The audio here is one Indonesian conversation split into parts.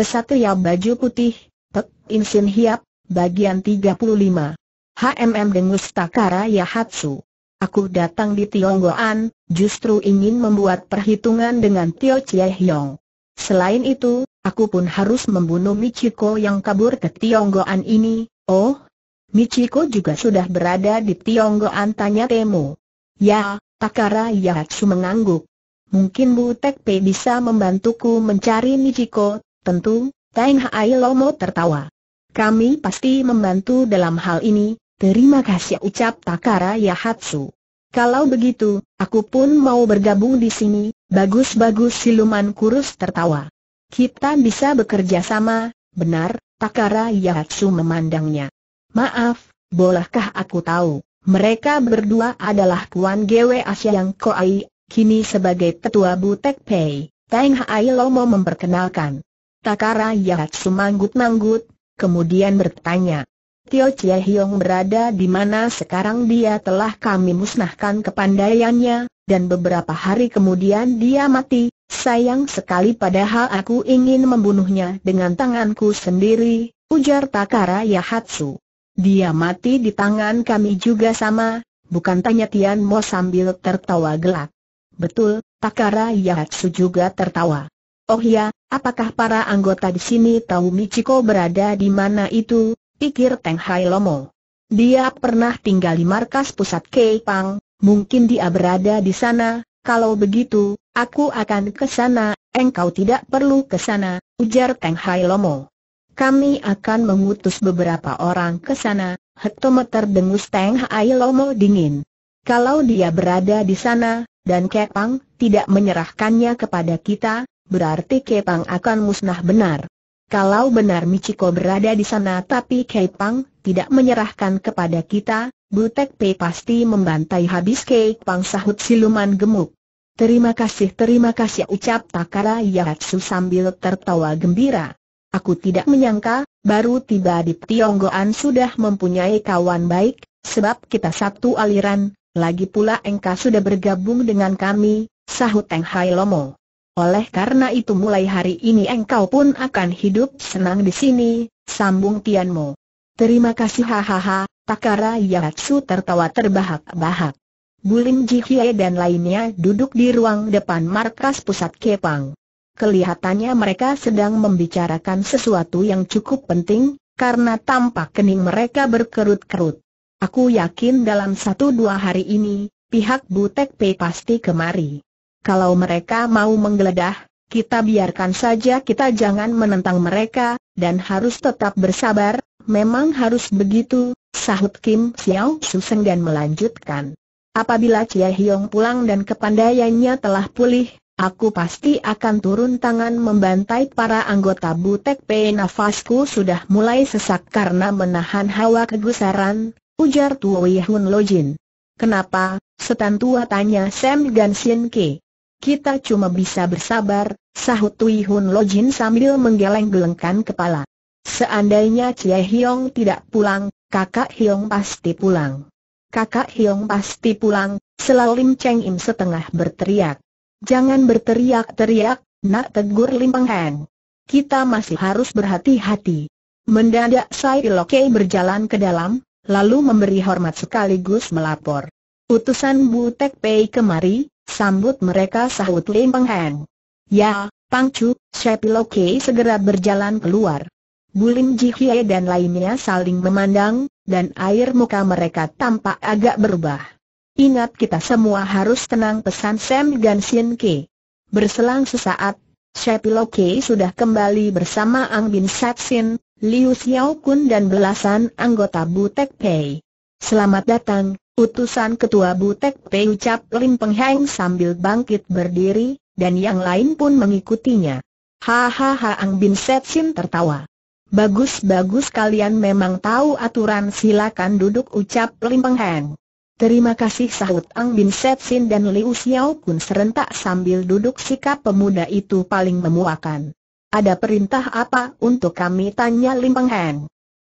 Kesatria baju putih, Pek Insin Hiap, bagian 35. HMM Dengus Takara Yahatsu. Aku datang di Tionggoan, justru ingin membuat perhitungan dengan Tio Chie Hiong. Selain itu, aku pun harus membunuh Michiko yang kabur ke Tionggoan ini, oh? Michiko juga sudah berada di Tionggoan tanya Temu. Ya, Takara Yahatsu mengangguk. Mungkin Bu Tekpe bisa membantuku mencari Michiko, Tentu, Teng Hai Lomo tertawa. Kami pasti membantu dalam hal ini, terima kasih ucap Takara Yahatsu. Kalau begitu, aku pun mau bergabung di sini, bagus-bagus siluman kurus tertawa. Kita bisa bekerja sama, benar, Takara Yahatsu memandangnya. Maaf, bolehkah aku tahu, mereka berdua adalah Kuan Gwe Asia yang Koai, kini sebagai tetua Butek Pei, Teng Hai Lomo memperkenalkan. Takara Yahatsu manggut-manggut, kemudian bertanya. Tio Chie Hiong berada di mana sekarang dia telah kami musnahkan kepandaiannya, dan beberapa hari kemudian dia mati, sayang sekali padahal aku ingin membunuhnya dengan tanganku sendiri, ujar Takara Yahatsu. Dia mati di tangan kami juga sama, bukan tanya Tian Mo sambil tertawa gelak. Betul, Takara Yahatsu juga tertawa. Oh ya, Apakah para anggota di sini tahu Michiko berada di mana itu? Pikir Teng Hai Lomo. Dia pernah tinggal di markas pusat Keipang, mungkin dia berada di sana, kalau begitu, aku akan ke sana, engkau tidak perlu ke sana, ujar Teng Hai Lomo. Kami akan mengutus beberapa orang ke sana, hektometer dengus Teng Hai Lomo dingin. Kalau dia berada di sana, dan Kepang tidak menyerahkannya kepada kita, berarti Kepang akan musnah benar. Kalau benar Michiko berada di sana tapi Kepang tidak menyerahkan kepada kita, Butek P pasti membantai habis Kepang sahut siluman gemuk. Terima kasih terima kasih ucap Takara Yatsu sambil tertawa gembira. Aku tidak menyangka, baru tiba di Tionggoan sudah mempunyai kawan baik, sebab kita satu aliran, lagi pula engkau sudah bergabung dengan kami, sahut Teng Hai Lomo. Oleh karena itu mulai hari ini engkau pun akan hidup senang di sini, sambung Tianmu. Terima kasih hahaha, Takara Yatsu tertawa terbahak-bahak. Bulim Jihye dan lainnya duduk di ruang depan markas pusat Kepang. Kelihatannya mereka sedang membicarakan sesuatu yang cukup penting, karena tampak kening mereka berkerut-kerut. Aku yakin dalam satu dua hari ini, pihak Butek P pasti kemari kalau mereka mau menggeledah, kita biarkan saja kita jangan menentang mereka, dan harus tetap bersabar, memang harus begitu, sahut Kim Xiao Suseng dan melanjutkan. Apabila Cia Hiong pulang dan kepandaiannya telah pulih, aku pasti akan turun tangan membantai para anggota Butek P. Nafasku sudah mulai sesak karena menahan hawa kegusaran, ujar Tuwi Hun Lojin. Kenapa, setan tua tanya Sam Sien Ke. Kita cuma bisa bersabar, sahut Tui Hun Lojin sambil menggeleng-gelengkan kepala. Seandainya Cie Hiong tidak pulang, kakak Hiong pasti pulang. Kakak Hiong pasti pulang, selalu Lim Cheng Im setengah berteriak. Jangan berteriak-teriak, nak tegur Lim Peng Heng. Kita masih harus berhati-hati. Mendadak Sai Lokei berjalan ke dalam, lalu memberi hormat sekaligus melapor. Utusan Bu Tek Pei kemari, Sambut mereka sahut Lim Peng Heng. Ya, Pang Chu, Shepiloke segera berjalan keluar. Bulim Hye dan lainnya saling memandang, dan air muka mereka tampak agak berubah. Ingat kita semua harus tenang pesan Sam Sien Ke. Berselang sesaat, Shepiloke sudah kembali bersama Ang Bin Satsin, Liu Xiao Kun dan belasan anggota Butek Pei. Selamat datang, Utusan Ketua Butek P ucap Lim Peng Heng sambil bangkit berdiri, dan yang lain pun mengikutinya. Hahaha Ang Bin Set Sin tertawa. Bagus-bagus kalian memang tahu aturan silakan duduk ucap Lim Peng Heng. Terima kasih sahut Ang Bin Set Sin dan Liu Xiao Kun serentak sambil duduk sikap pemuda itu paling memuakan. Ada perintah apa untuk kami tanya Lim Peng Heng?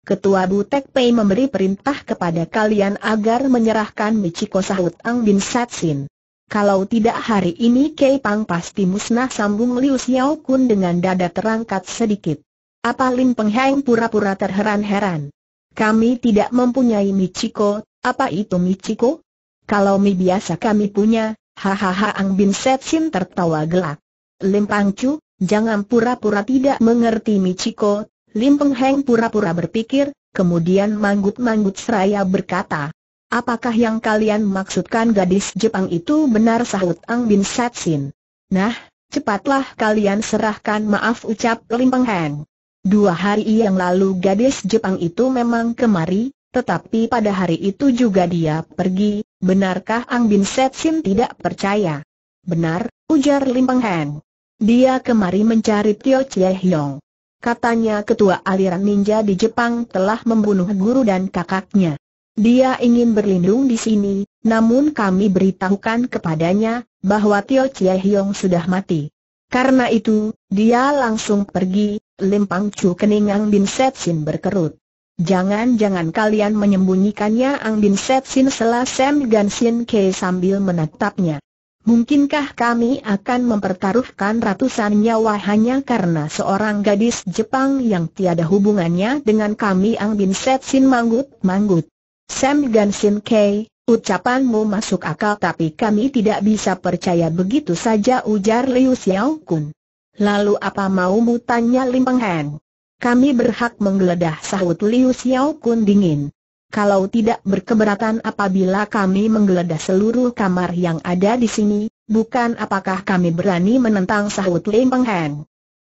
Ketua Butek Pei memberi perintah kepada kalian agar menyerahkan Michiko Sahut Ang Bin Satsin. Kalau tidak hari ini Kei Pang pasti musnah sambung Liu Xiao Kun dengan dada terangkat sedikit. Apa Lin Heng pura-pura terheran-heran. Kami tidak mempunyai Michiko, apa itu Michiko? Kalau mie biasa kami punya, hahaha Ang Bin Setsin tertawa gelak. Lim Chu, jangan pura-pura tidak mengerti Michiko, Lim Peng Heng pura-pura berpikir, kemudian manggut-manggut seraya berkata, Apakah yang kalian maksudkan gadis Jepang itu benar sahut Ang Bin Satsin? Nah, cepatlah kalian serahkan maaf ucap Lim Peng Heng. Dua hari yang lalu gadis Jepang itu memang kemari, tetapi pada hari itu juga dia pergi, benarkah Ang Bin Sin tidak percaya? Benar, ujar Lim Peng Heng. Dia kemari mencari Tio Chie Hiong. Katanya ketua aliran ninja di Jepang telah membunuh guru dan kakaknya. Dia ingin berlindung di sini, namun kami beritahukan kepadanya bahwa Tio Chie Hiong sudah mati. Karena itu, dia langsung pergi, limpang cu keningang Bin Setsin berkerut. Jangan-jangan kalian menyembunyikannya Ang Bin Setsin selasem Sam Gansin Ke sambil menatapnya. Mungkinkah kami akan mempertaruhkan ratusan nyawa hanya karena seorang gadis Jepang yang tiada hubungannya dengan kami Ang Bin Set Sin Manggut Manggut? Sam Gan Sin K, ucapanmu masuk akal tapi kami tidak bisa percaya begitu saja ujar Liu Xiao Kun. Lalu apa maumu tanya Lim Peng Heng? Kami berhak menggeledah sahut Liu Xiao Kun dingin kalau tidak berkeberatan apabila kami menggeledah seluruh kamar yang ada di sini, bukan apakah kami berani menentang sahut Lim Peng Heng.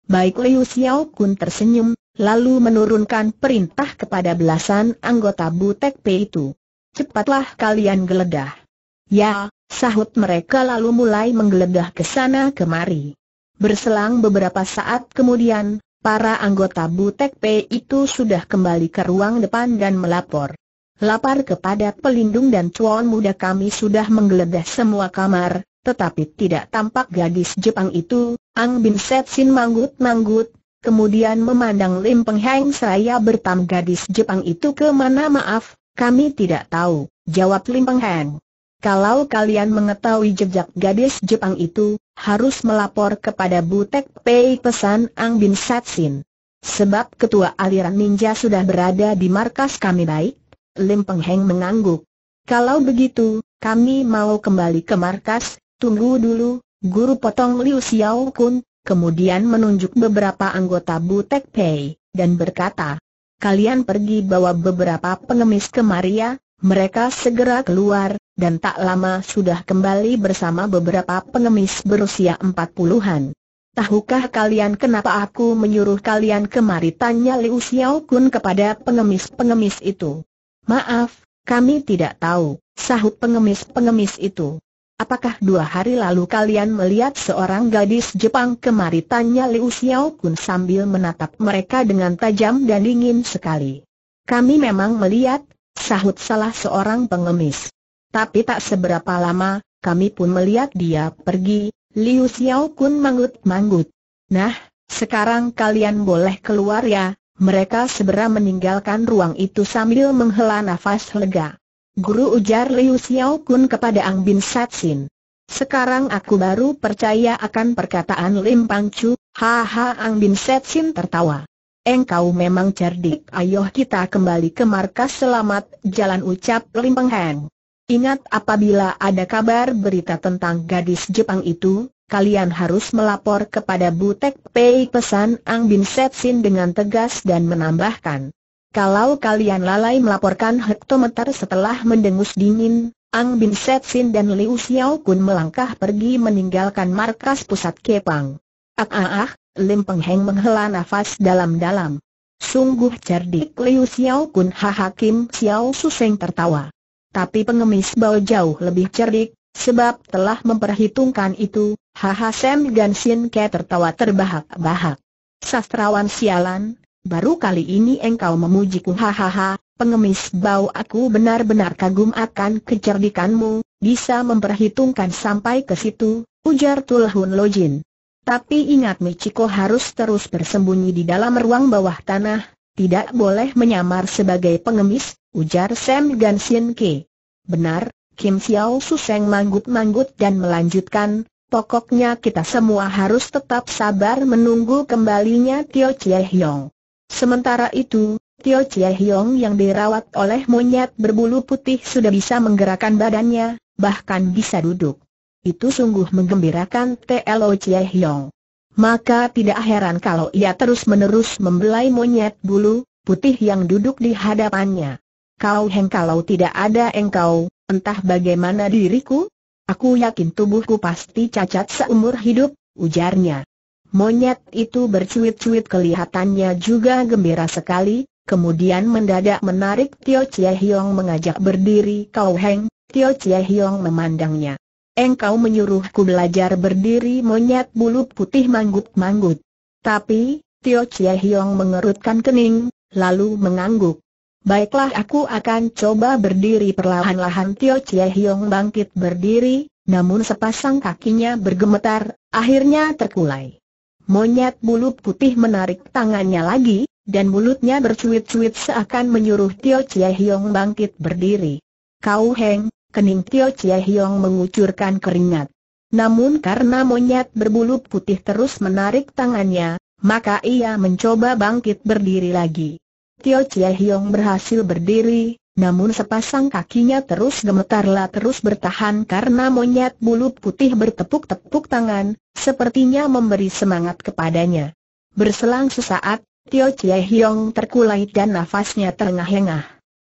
Baik Liu Xiao Kun tersenyum, lalu menurunkan perintah kepada belasan anggota Butek P itu. Cepatlah kalian geledah. Ya, sahut mereka lalu mulai menggeledah ke sana kemari. Berselang beberapa saat kemudian, para anggota Butek P itu sudah kembali ke ruang depan dan melapor lapar kepada pelindung dan cuan muda kami sudah menggeledah semua kamar, tetapi tidak tampak gadis Jepang itu, Ang Bin Setsin manggut-manggut, kemudian memandang Lim Peng Heng saya bertam gadis Jepang itu ke mana maaf, kami tidak tahu, jawab Lim Peng Heng. Kalau kalian mengetahui jejak gadis Jepang itu, harus melapor kepada Butek Pei pesan Ang Bin Satsin. Sebab ketua aliran ninja sudah berada di markas kami baik, Lim Peng Heng mengangguk. Kalau begitu, kami mau kembali ke markas, tunggu dulu, guru potong Liu Xiao Kun, kemudian menunjuk beberapa anggota Butek Pei, dan berkata, kalian pergi bawa beberapa pengemis ke Maria, mereka segera keluar, dan tak lama sudah kembali bersama beberapa pengemis berusia empat puluhan. Tahukah kalian kenapa aku menyuruh kalian kemari? Tanya Liu Xiao Kun kepada pengemis-pengemis itu. Maaf, kami tidak tahu, sahut pengemis-pengemis itu. Apakah dua hari lalu kalian melihat seorang gadis Jepang kemari? Tanya Liu Xiao Kun sambil menatap mereka dengan tajam dan dingin sekali. Kami memang melihat, sahut salah seorang pengemis. Tapi tak seberapa lama, kami pun melihat dia pergi, Liu Xiao Kun manggut-manggut. Nah, sekarang kalian boleh keluar ya, mereka segera meninggalkan ruang itu sambil menghela nafas lega. Guru ujar Liu Xiao Kun kepada Ang Bin Sin. Sekarang aku baru percaya akan perkataan Lim Pang Chu, haha Ang Bin Sin tertawa. Engkau memang cerdik, ayo kita kembali ke markas selamat, jalan ucap Lim Peng Heng. Ingat apabila ada kabar berita tentang gadis Jepang itu, kalian harus melapor kepada Butek Pei pesan Ang Bin Setsin dengan tegas dan menambahkan. Kalau kalian lalai melaporkan hektometer setelah mendengus dingin, Ang Bin Setsin dan Liu Xiao Kun melangkah pergi meninggalkan markas pusat Kepang. Ah ah ah, Lim Peng Heng menghela nafas dalam-dalam. Sungguh cerdik Liu Xiao Kun ha Hakim Xiao Suseng tertawa. Tapi pengemis bau jauh lebih cerdik, sebab telah memperhitungkan itu, Haha Sam dan Sin Ke tertawa terbahak-bahak. Sastrawan sialan, baru kali ini engkau memujiku hahaha, pengemis bau aku benar-benar kagum akan kecerdikanmu, bisa memperhitungkan sampai ke situ, ujar Tulhun Lojin. Tapi ingat Michiko harus terus bersembunyi di dalam ruang bawah tanah, tidak boleh menyamar sebagai pengemis, ujar Sam Gansin Ke. Benar, Kim Xiao Suseng manggut-manggut dan melanjutkan, Pokoknya kita semua harus tetap sabar menunggu kembalinya Tio Chie Hyong. Sementara itu, Tio Chie Hyong yang dirawat oleh monyet berbulu putih sudah bisa menggerakkan badannya, bahkan bisa duduk. Itu sungguh menggembirakan T.L.O. Chie Hyong. Maka tidak heran kalau ia terus-menerus membelai monyet bulu putih yang duduk di hadapannya. Kau heng kalau tidak ada engkau, entah bagaimana diriku? Aku yakin tubuhku pasti cacat seumur hidup, ujarnya. Monyet itu bercuit-cuit kelihatannya juga gembira sekali, kemudian mendadak menarik Tio Chie Hiong mengajak berdiri Kau Heng, Tio Chie Hiong memandangnya. Engkau menyuruhku belajar berdiri monyet bulu putih manggut-manggut. Tapi, Tio Chie Hiong mengerutkan kening, lalu mengangguk. Baiklah aku akan coba berdiri perlahan-lahan Tio Chie Hiong bangkit berdiri, namun sepasang kakinya bergemetar, akhirnya terkulai. Monyet bulu putih menarik tangannya lagi, dan mulutnya bercuit-cuit seakan menyuruh Tio Chie Hiong bangkit berdiri. Kau Heng, kening Tio Chie Hiong mengucurkan keringat. Namun karena monyet berbulu putih terus menarik tangannya, maka ia mencoba bangkit berdiri lagi. Tio Chie Hiong berhasil berdiri, namun sepasang kakinya terus gemetarlah terus bertahan karena monyet bulu putih bertepuk-tepuk tangan, sepertinya memberi semangat kepadanya. Berselang sesaat, Tio Chie Hiong terkulai dan nafasnya terengah-engah.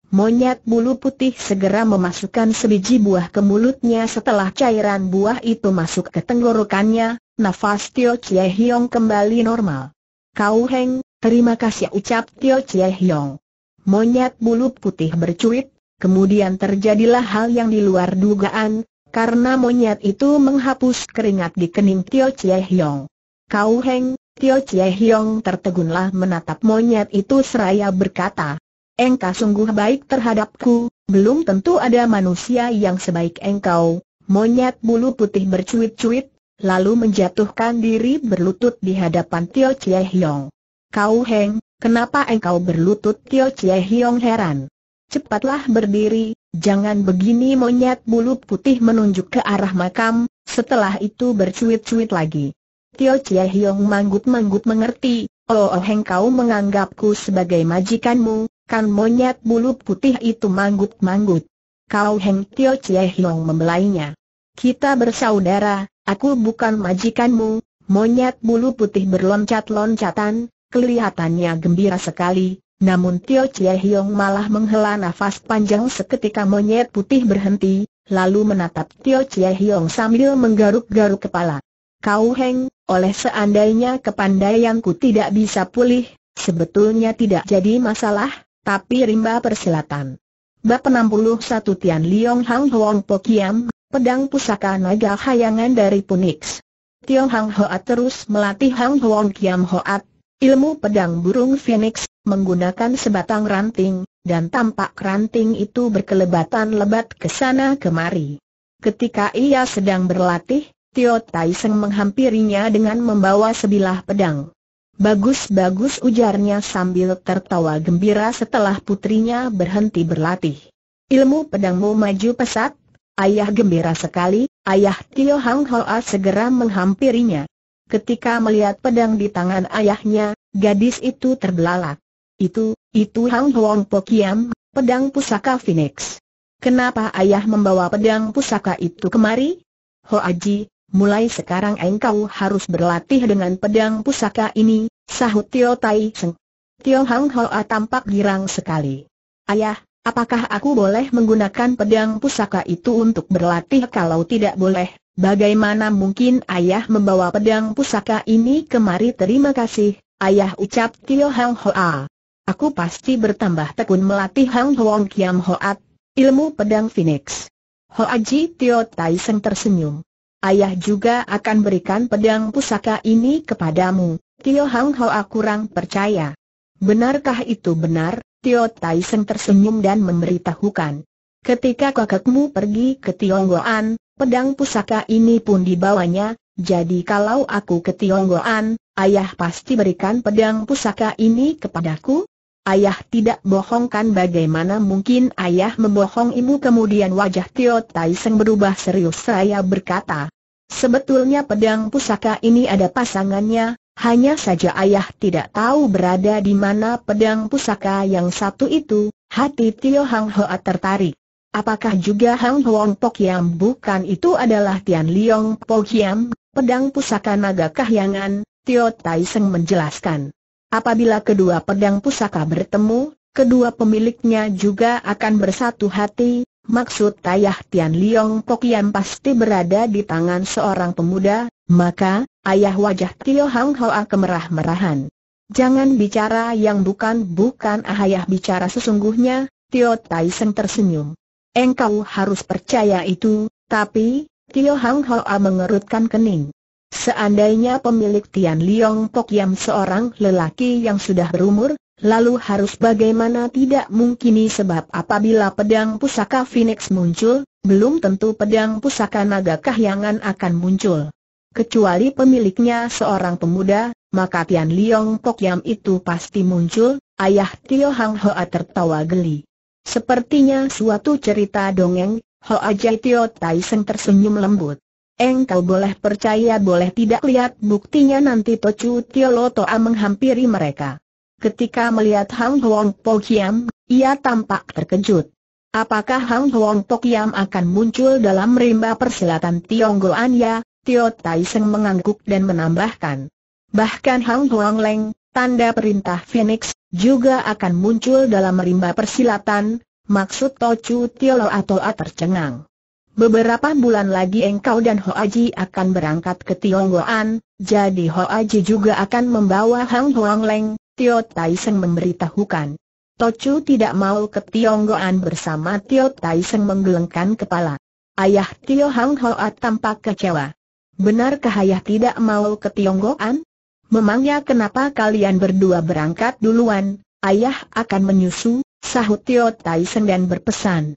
Monyet bulu putih segera memasukkan sebiji buah ke mulutnya setelah cairan buah itu masuk ke tenggorokannya, nafas Tio Chie Hiong kembali normal. Kau Heng, Terima kasih ucap Tio Chie Hiong. Monyet bulu putih bercuit, kemudian terjadilah hal yang di luar dugaan, karena monyet itu menghapus keringat di kening Tio Chie Hiong. Kau Heng, Tio Chie Hiong tertegunlah menatap monyet itu seraya berkata, Engkau sungguh baik terhadapku, belum tentu ada manusia yang sebaik engkau. Monyet bulu putih bercuit-cuit, lalu menjatuhkan diri berlutut di hadapan Tio Chie Hiong. Kau Heng, kenapa engkau berlutut Tio Chie Hiong heran. Cepatlah berdiri, jangan begini monyet bulu putih menunjuk ke arah makam, setelah itu bercuit-cuit lagi. Tio Chie Hiong manggut-manggut mengerti, oh, oh Heng kau menganggapku sebagai majikanmu, kan monyet bulu putih itu manggut-manggut. Kau Heng Tio Chie Hiong membelainya. Kita bersaudara, aku bukan majikanmu, monyet bulu putih berloncat-loncatan, Kelihatannya gembira sekali, namun Tio Chie Hiong malah menghela nafas panjang seketika monyet putih berhenti, lalu menatap Tio Chie Hiong sambil menggaruk-garuk kepala. Kau Heng, oleh seandainya kepandaianku tidak bisa pulih, sebetulnya tidak jadi masalah, tapi rimba persilatan. Bab 61 Tian Liong Hang Hoang Kiam, Pedang Pusaka Naga Hayangan dari Punix. Tio Hang Hoat terus melatih Hang Hoang Kiam Hoat, Ilmu pedang burung Phoenix, menggunakan sebatang ranting, dan tampak ranting itu berkelebatan lebat ke sana kemari. Ketika ia sedang berlatih, Tio Taiseng menghampirinya dengan membawa sebilah pedang. Bagus-bagus ujarnya sambil tertawa gembira setelah putrinya berhenti berlatih. Ilmu pedangmu maju pesat, ayah gembira sekali, ayah Tio Hang Hoa segera menghampirinya. Ketika melihat pedang di tangan ayahnya, gadis itu terbelalak. Itu, itu Hang Huang Pokiam, pedang pusaka Phoenix. Kenapa ayah membawa pedang pusaka itu kemari? Ho Aji, mulai sekarang engkau harus berlatih dengan pedang pusaka ini, sahut Tio Tai Seng. Tio Hang Hoa tampak girang sekali. Ayah, apakah aku boleh menggunakan pedang pusaka itu untuk berlatih kalau tidak boleh? Bagaimana mungkin ayah membawa pedang pusaka ini kemari terima kasih, ayah ucap Tio Hang Hoa. Aku pasti bertambah tekun melatih Hang Huang Kiam Hoat, ilmu pedang Phoenix. Ho Aji Tio Tai Seng tersenyum. Ayah juga akan berikan pedang pusaka ini kepadamu, Tio Hang Hoa kurang percaya. Benarkah itu benar? Tio Tai Seng tersenyum dan memberitahukan. Ketika kakakmu pergi ke Tionggoan, Pedang pusaka ini pun dibawanya, jadi kalau aku ke Tionggoan, ayah pasti berikan pedang pusaka ini kepadaku? Ayah tidak bohongkan bagaimana mungkin ayah membohong ibu kemudian wajah Tio Tai berubah serius saya berkata. Sebetulnya pedang pusaka ini ada pasangannya, hanya saja ayah tidak tahu berada di mana pedang pusaka yang satu itu, hati Tio Hang Hoa tertarik. Apakah juga Hang Huang Po Kiam bukan itu adalah Tian Liong Po Kiam, pedang pusaka naga kahyangan, Tio Tai Seng menjelaskan. Apabila kedua pedang pusaka bertemu, kedua pemiliknya juga akan bersatu hati, maksud Tayah Tian Liong Po Kiam pasti berada di tangan seorang pemuda, maka, ayah wajah Tio Hang Hoa kemerah-merahan. Jangan bicara yang bukan-bukan ayah bicara sesungguhnya, Tio Tai Seng tersenyum. Engkau harus percaya itu, tapi, Tio Hang Hoa mengerutkan kening. Seandainya pemilik Tian Liong Pok Yam seorang lelaki yang sudah berumur, lalu harus bagaimana tidak mungkini sebab apabila pedang pusaka Phoenix muncul, belum tentu pedang pusaka naga kahyangan akan muncul. Kecuali pemiliknya seorang pemuda, maka Tian Liong Pok Yam itu pasti muncul, ayah Tio Hang Hoa tertawa geli. Sepertinya suatu cerita dongeng, Hoa Tio Tai Seng tersenyum lembut. Engkau boleh percaya boleh tidak lihat buktinya nanti Tocu Tio Lotoa menghampiri mereka. Ketika melihat Hang Huang Po Kiam, ia tampak terkejut. Apakah Hang Huang Po Kiam akan muncul dalam rimba persilatan Tionggoan ya? Tio Tai Seng mengangguk dan menambahkan. Bahkan Hang Huang Leng, tanda perintah Phoenix, juga akan muncul dalam rimba persilatan, maksud Tochu Tiolo atau A tercengang. Beberapa bulan lagi engkau dan Ho Aji akan berangkat ke Tionggoan, jadi Ho Aji juga akan membawa Hang Huang Leng, Tio Taiseng memberitahukan. Tochu tidak mau ke Tionggoan bersama Tio Taiseng menggelengkan kepala. Ayah Tio Hang Hoa tampak kecewa. Benarkah ayah tidak mau ke Tionggoan? Memangnya kenapa kalian berdua berangkat duluan, ayah akan menyusu, sahut Tio Taisen dan berpesan.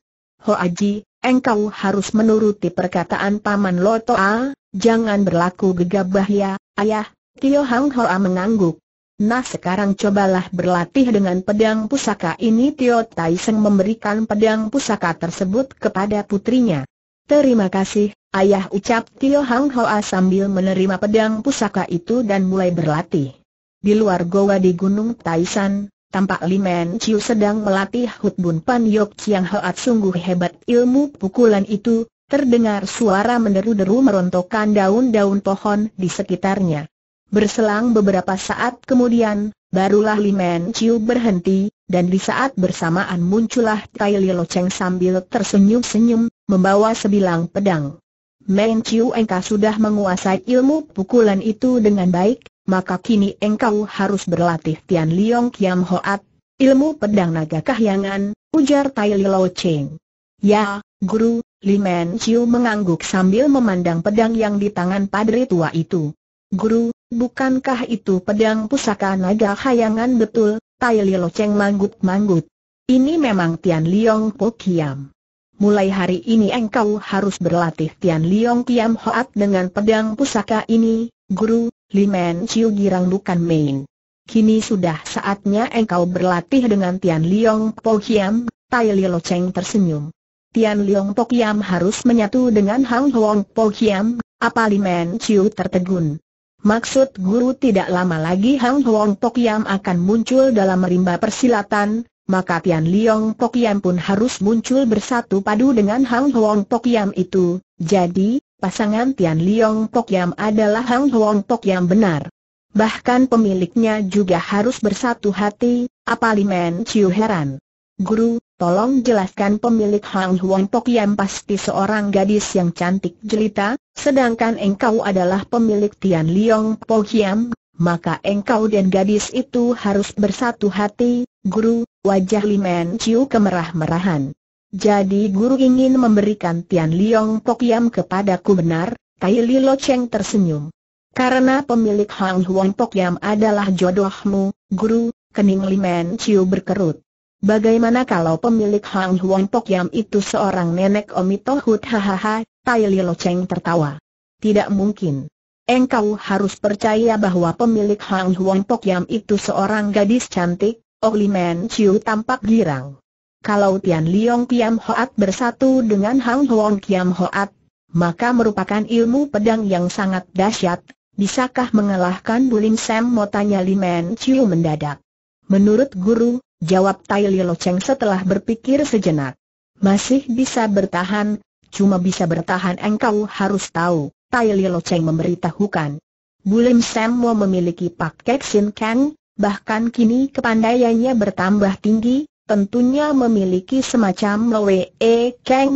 Ho Aji, engkau harus menuruti perkataan Paman Loto A, jangan berlaku gegabah ya, ayah, Tio Hang Ho A mengangguk. Nah sekarang cobalah berlatih dengan pedang pusaka ini Tio Taiseng memberikan pedang pusaka tersebut kepada putrinya. Terima kasih, ayah ucap Tio Hang Hoa sambil menerima pedang pusaka itu dan mulai berlatih. Di luar goa di Gunung Taishan, tampak Limen Chiu sedang melatih Hut Bun Pan Yok Chiang Hoat sungguh hebat ilmu pukulan itu, terdengar suara meneru deru merontokkan daun-daun pohon di sekitarnya. Berselang beberapa saat kemudian, barulah Limen Chiu berhenti, dan di saat bersamaan muncullah Tai Lo Cheng sambil tersenyum-senyum, membawa sebilang pedang. Men Chiu engkau sudah menguasai ilmu pukulan itu dengan baik, maka kini engkau harus berlatih Tian Liong Kiam Hoat, ilmu pedang naga kahyangan, ujar Tai Lo Cheng. Ya, guru, Li Men Chiu mengangguk sambil memandang pedang yang di tangan padri tua itu. Guru, bukankah itu pedang pusaka naga kahyangan betul? Tai Lo Cheng manggut-manggut. Ini memang Tian Liong Po Kiam mulai hari ini engkau harus berlatih Tian Liong Tiam Hoat dengan pedang pusaka ini, guru, Limen Chiu Girang bukan main. Kini sudah saatnya engkau berlatih dengan Tian Liong Po Hiam, Tai Lo Cheng tersenyum. Tian Liong Po Hiam harus menyatu dengan Hang Huang Po Hiam, apa Limen Chiu tertegun. Maksud guru tidak lama lagi Hang Huang Po Hiam akan muncul dalam rimba persilatan, maka Tian Liong Pokiam pun harus muncul bersatu padu dengan Hang Huang Pokiam itu, jadi, pasangan Tian Liong Pokiam adalah Hang Huang Pokiam benar. Bahkan pemiliknya juga harus bersatu hati, apa apalimen Chiu heran. Guru, tolong jelaskan pemilik Hang Huang Pokiam pasti seorang gadis yang cantik jelita, sedangkan engkau adalah pemilik Tian Liong Pokiam, maka engkau dan gadis itu harus bersatu hati, guru, Wajah Limen Chiu kemerah-merahan. Jadi guru ingin memberikan Tian Liong Pok Yam kepadaku benar? Tai Li Lo Cheng tersenyum. Karena pemilik Hang Huang Pok Yam adalah jodohmu, guru, kening Limen Chiu berkerut. Bagaimana kalau pemilik Hang Huang Pok Yam itu seorang nenek omi Hut hahaha, Tai Li Lo Cheng tertawa. Tidak mungkin. Engkau harus percaya bahwa pemilik Hang Huang Pok Yam itu seorang gadis cantik, Oli Men Chiu tampak girang. Kalau Tian Liong Kiam Hoat bersatu dengan Hang Huang Kiam Hoat, maka merupakan ilmu pedang yang sangat dahsyat. Bisakah mengalahkan Bulim Sam Mau Tanya Li Men Chiu mendadak? Menurut guru, jawab Tai Li Lo Cheng setelah berpikir sejenak. Masih bisa bertahan, cuma bisa bertahan engkau harus tahu, Tai Li Lo Cheng memberitahukan. Bulim Sam mau memiliki paket Kek Sin Kang, bahkan kini kepandaiannya bertambah tinggi, tentunya memiliki semacam lowe e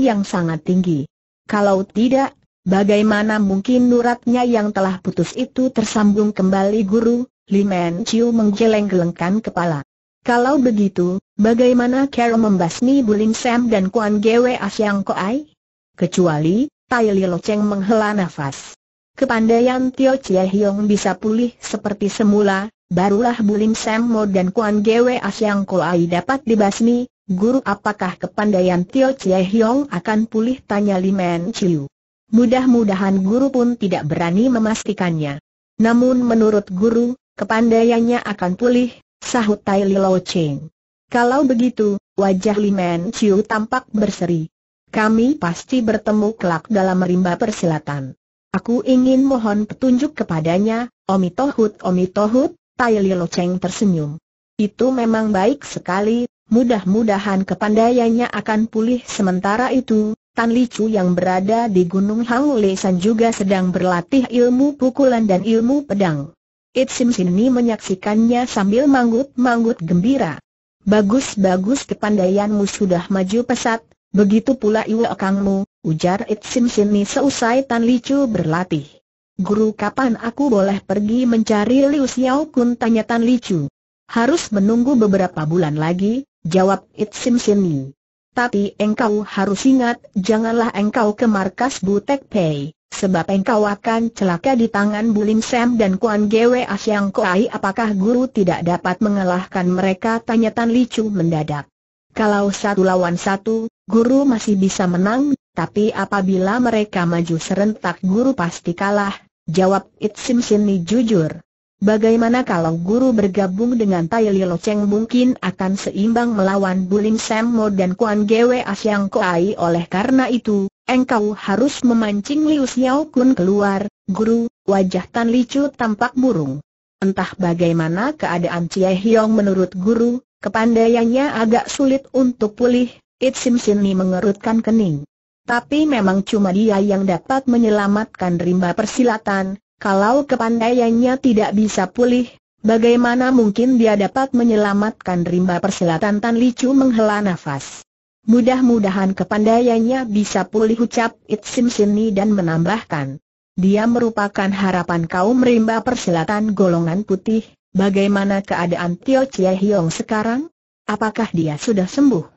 yang sangat tinggi. Kalau tidak, bagaimana mungkin nuratnya yang telah putus itu tersambung kembali guru? Limen Chiu menggeleng-gelengkan kepala. Kalau begitu, bagaimana Carol membasmi Bulim Sam dan Kuan Gwe Asyang Koai? Kecuali, Tai Lilo Cheng menghela nafas. Kepandaian Tio Chie Hiong bisa pulih seperti semula, barulah Bulim Mo dan Kuan Gwe Asyang Koai dapat dibasmi, Guru apakah kepandaian Tio Chie Hiong akan pulih tanya En Chiu. Mudah-mudahan guru pun tidak berani memastikannya. Namun menurut guru, kepandaiannya akan pulih, sahut Tai Li Lo Cheng. Kalau begitu, wajah En Chiu tampak berseri. Kami pasti bertemu kelak dalam rimba persilatan. Aku ingin mohon petunjuk kepadanya, Omi Tohut Omi Tohut, Tai Lo Cheng tersenyum. Itu memang baik sekali, mudah-mudahan kepandaiannya akan pulih sementara itu. Tan Li Chu yang berada di Gunung Haulesan juga sedang berlatih ilmu pukulan dan ilmu pedang. It Sim ini menyaksikannya sambil manggut-manggut gembira. Bagus-bagus kepandaianmu sudah maju pesat, begitu pula iwa kangmu, ujar It Sim Simi seusai Tan Licu berlatih. Guru kapan aku boleh pergi mencari Liu Xiao Kun tanya Tan Licu. Harus menunggu beberapa bulan lagi, jawab It Sim Simi. Tapi engkau harus ingat, janganlah engkau ke markas Butek Pei, sebab engkau akan celaka di tangan Bulim Sam dan Kuan Gwe Asyang Koai apakah guru tidak dapat mengalahkan mereka tanya Tan Licu mendadak. Kalau satu lawan satu, guru masih bisa menang, tapi apabila mereka maju serentak guru pasti kalah, jawab It Sim Sini jujur. Bagaimana kalau guru bergabung dengan Tai Lo Cheng mungkin akan seimbang melawan Bulim Sam Mo dan Kuan Gwe Asyang Koai oleh karena itu, engkau harus memancing Liu Xiao Kun keluar, guru, wajah Tan Li Chu tampak burung. Entah bagaimana keadaan Cie Hiong menurut guru, kepandaiannya agak sulit untuk pulih, It Sim Sini mengerutkan kening. Tapi memang cuma dia yang dapat menyelamatkan rimba persilatan, kalau kepandaiannya tidak bisa pulih, bagaimana mungkin dia dapat menyelamatkan rimba persilatan Tan Licu menghela nafas. Mudah-mudahan kepandaiannya bisa pulih ucap It Sim Sini dan menambahkan. Dia merupakan harapan kaum rimba persilatan golongan putih, bagaimana keadaan Tio Chie Hiong sekarang? Apakah dia sudah sembuh?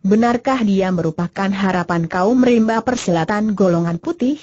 Benarkah dia merupakan harapan kaum rimba perselatan golongan putih?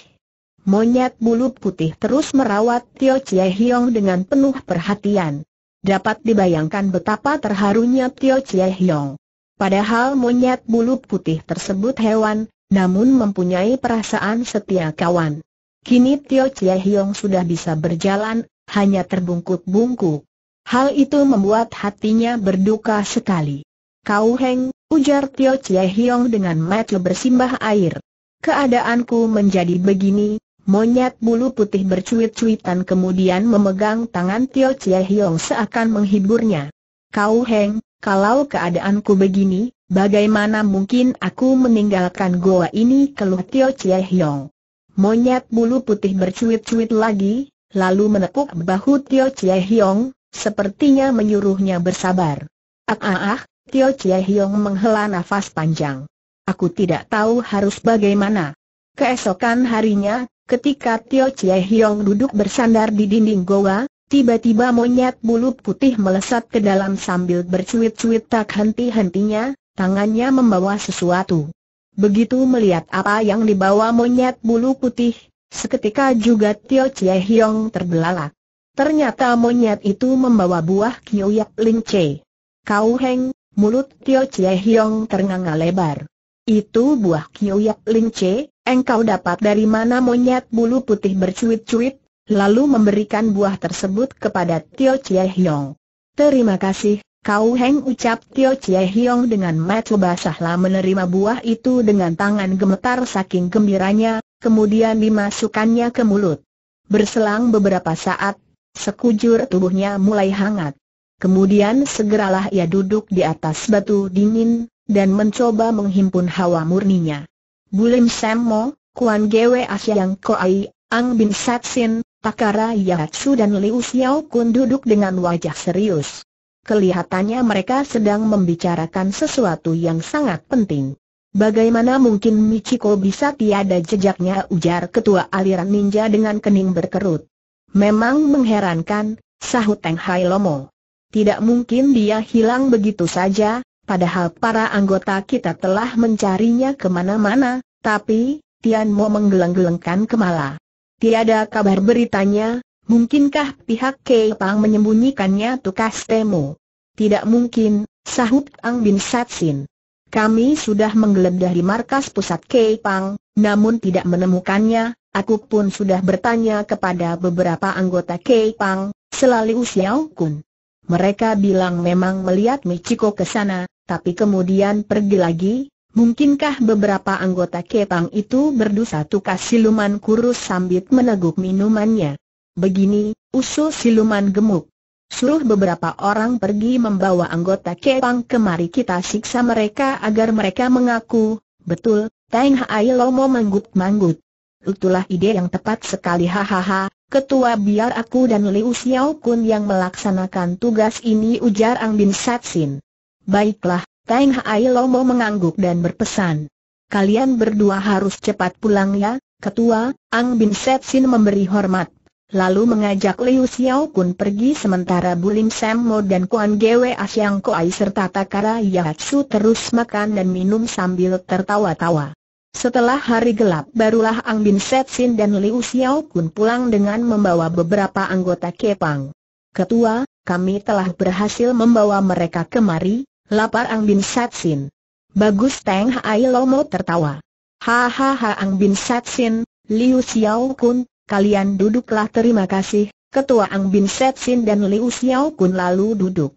Monyet bulu putih terus merawat Tio Chie Hiong dengan penuh perhatian. Dapat dibayangkan betapa terharunya Tio Chie Hiong. Padahal monyet bulu putih tersebut hewan, namun mempunyai perasaan setia kawan. Kini Tio Chie Hiong sudah bisa berjalan, hanya terbungkuk-bungkuk. Hal itu membuat hatinya berduka sekali. Kau Heng, ujar Tio Chie Hiong dengan mata bersimbah air. Keadaanku menjadi begini, monyet bulu putih bercuit-cuitan kemudian memegang tangan Tio Chie Hiong seakan menghiburnya. Kau Heng, kalau keadaanku begini, bagaimana mungkin aku meninggalkan goa ini keluh Tio Chie Hiong. Monyet bulu putih bercuit-cuit lagi, lalu menekuk bahu Tio Chie Hiong, sepertinya menyuruhnya bersabar. Ah ah ah, Tio Chie Hiong menghela nafas panjang. Aku tidak tahu harus bagaimana. Keesokan harinya, ketika Tio Chie Hiong duduk bersandar di dinding goa, tiba-tiba monyet bulu putih melesat ke dalam sambil bercuit-cuit tak henti-hentinya, tangannya membawa sesuatu. Begitu melihat apa yang dibawa monyet bulu putih, seketika juga Tio Chie Hiong terbelalak. Ternyata monyet itu membawa buah kioyak lingce. Kau Heng, Mulut Tio Chie Hiong ternganga lebar. Itu buah kiu Ling lince, engkau dapat dari mana monyet bulu putih bercuit-cuit, lalu memberikan buah tersebut kepada Tio Chie Hiong. Terima kasih, Kau Heng ucap Tio Chie Hiong dengan mata basahlah menerima buah itu dengan tangan gemetar saking gembiranya, kemudian dimasukkannya ke mulut. Berselang beberapa saat, sekujur tubuhnya mulai hangat. Kemudian segeralah ia duduk di atas batu dingin, dan mencoba menghimpun hawa murninya. Bulim Semmo, Kuan Gwe Asyang Koai, Ang Bin Satsin, Takara Yahatsu dan Liu Xiao Kun duduk dengan wajah serius. Kelihatannya mereka sedang membicarakan sesuatu yang sangat penting. Bagaimana mungkin Michiko bisa tiada jejaknya ujar ketua aliran ninja dengan kening berkerut. Memang mengherankan, sahut Teng Hai Lomo. Tidak mungkin dia hilang begitu saja, padahal para anggota kita telah mencarinya kemana-mana, tapi, Tian Mo menggeleng-gelengkan kemala. Tiada kabar beritanya, mungkinkah pihak Kei Pang menyembunyikannya tukas temu? Tidak mungkin, sahut Ang Bin Satsin. Kami sudah menggeledah di markas pusat Kei Pang, namun tidak menemukannya, aku pun sudah bertanya kepada beberapa anggota Kei Pang, selalu Xiao Kun. Mereka bilang memang melihat Michiko ke sana, tapi kemudian pergi lagi. Mungkinkah beberapa anggota Kepang itu berdosa tukas siluman kurus sambil meneguk minumannya? Begini, usul siluman gemuk. Suruh beberapa orang pergi membawa anggota Kepang kemari kita siksa mereka agar mereka mengaku, betul, Teng Hai Lomo manggut-manggut. Itulah ide yang tepat sekali hahaha, ketua biar aku dan Liu Xiao Kun yang melaksanakan tugas ini ujar Ang Bin Satsin. Baiklah, Teng Hai Lomo mengangguk dan berpesan. Kalian berdua harus cepat pulang ya, ketua, Ang Bin Satsin memberi hormat. Lalu mengajak Liu Xiao Kun pergi sementara Bulim Sammo dan Kuan Gwe Asyang Koai serta Takara Yahatsu terus makan dan minum sambil tertawa-tawa. Setelah hari gelap barulah Ang Bin Sin dan Liu Xiao Kun pulang dengan membawa beberapa anggota Kepang. Ketua, kami telah berhasil membawa mereka kemari, lapar Ang Bin Sin. Bagus Teng Hai Lomo tertawa. Hahaha Ang Bin Sin, Liu Xiao Kun, kalian duduklah terima kasih, Ketua Ang Bin Sin dan Liu Xiao Kun lalu duduk.